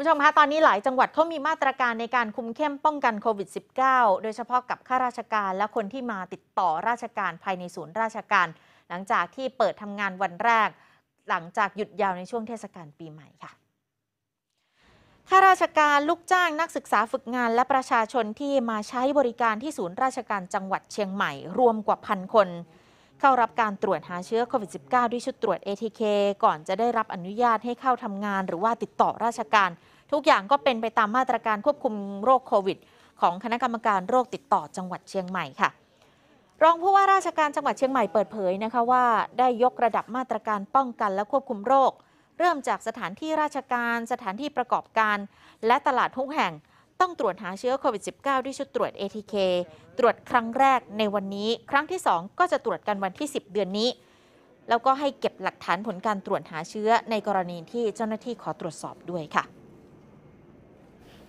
ผู้ชมคะ ตอนนี้หลายจังหวัดเขามีมาตรการในการคุมเข้มป้องกันโควิด -19 โดยเฉพาะกับข้าราชการและคนที่มาติดต่อราชการภายในศูนย์ราชการ หลังจากที่เปิดทำงานวันแรก หลังจากหยุดยาวในช่วงเทศกาลปีใหม่ค่ะข้าราชการลูกจ้างนักศึกษาฝึกงานและประชาชนที่มาใช้บริการที่ศูนย์ราชการจังหวัดเชียงใหม่ รวมกว่าพันคนเข้ารับการตรวจหาเชื้อโควิด -19 ด้วยชุดตรวจ ATK ก่อนจะได้รับอนุญาตให้เข้าทำงานหรือว่าติดต่อราชการทุกอย่างก็เป็นไปตามมาตรการควบคุมโรคโควิดของคณะกรรมการโรคติดต่อจังหวัดเชียงใหม่ค่ะรองผู้ว่าราชการจังหวัดเชียงใหม่เปิดเผยนะคะว่า ได้ยกระดับมาตรการป้องกันและควบคุมโรค เริ่มจากสถานที่ราชการสถานที่ประกอบการและตลาดทุกแห่งต้องตรวจหาเชื้อโควิด -19 ด้วยชุดตรวจ ATK ตรวจครั้งแรกในวันนี้ ครั้งที่ 2 ก็จะตรวจกันวันที่ 10 เดือนนี้ แล้วก็ให้เก็บหลักฐานผลการตรวจหาเชื้อในกรณีที่เจ้าหน้าที่ขอตรวจสอบด้วยค่ะ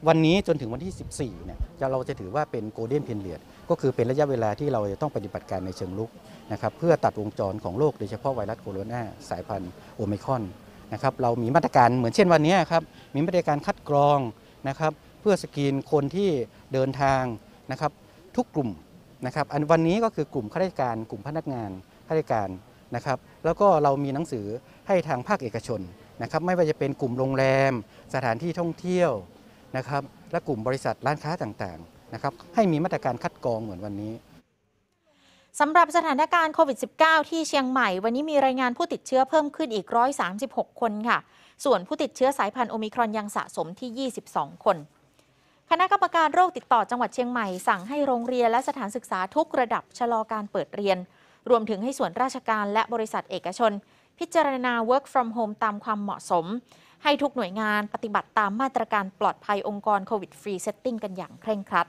วันนี้จนถึงวันที่ 14 เนี่ย เราจะถือว่าเป็นโกลเด้นเพนเลียดก็คือเป็นระยะเวลาที่เราจะต้องปฏิบัติการในเชิงลุกนะครับ เพื่อตัดวงจรของโรคโดยเฉพาะไวรัสโคโรนาสายพันธุ์โอเมกอนนะครับ เรามีมาตรการเหมือนเช่นวันนี้ครับ มีมาตรการคัดกรองนะครับเพื่อสกรีนคนที่เดินทางนะครับทุกกลุ่มนะครับอันวันนี้ก็คือกลุ่มข้าราชการกลุ่มพนักงานข้าราชการนะครับแล้วก็เรามีหนังสือให้ทางภาคเอกชนนะครับไม่ว่าจะเป็นกลุ่มโรงแรมสถานที่ท่องเที่ยวนะครับ และกลุ่มบริษัทร้านค้าต่างๆนะครับให้มีมาตรการคัดกรองเหมือนวันนี้สำหรับสถานการณ์โควิด -19 ที่เชียงใหม่วันนี้มีรายงานผู้ติดเชื้อเพิ่มขึ้นอีก136 คนค่ะส่วนผู้ติดเชื้อสายพันธุ์โอมิครอนยังสะสมที่ 22 คนคณะกรรมการโรคติดต่อจังหวัดเชียงใหม่สั่งให้โรงเรียนและสถานศึกษาทุกระดับชะลอการเปิดเรียน รวมถึงให้ส่วนราชการและบริษัทเอกชน พิจารณา work from home ตามความเหมาะสม ให้ทุกหน่วยงานปฏิบัติตามมาตรการปลอดภัยองค์กร COVID Free Setting กันอย่างเคร่งครัด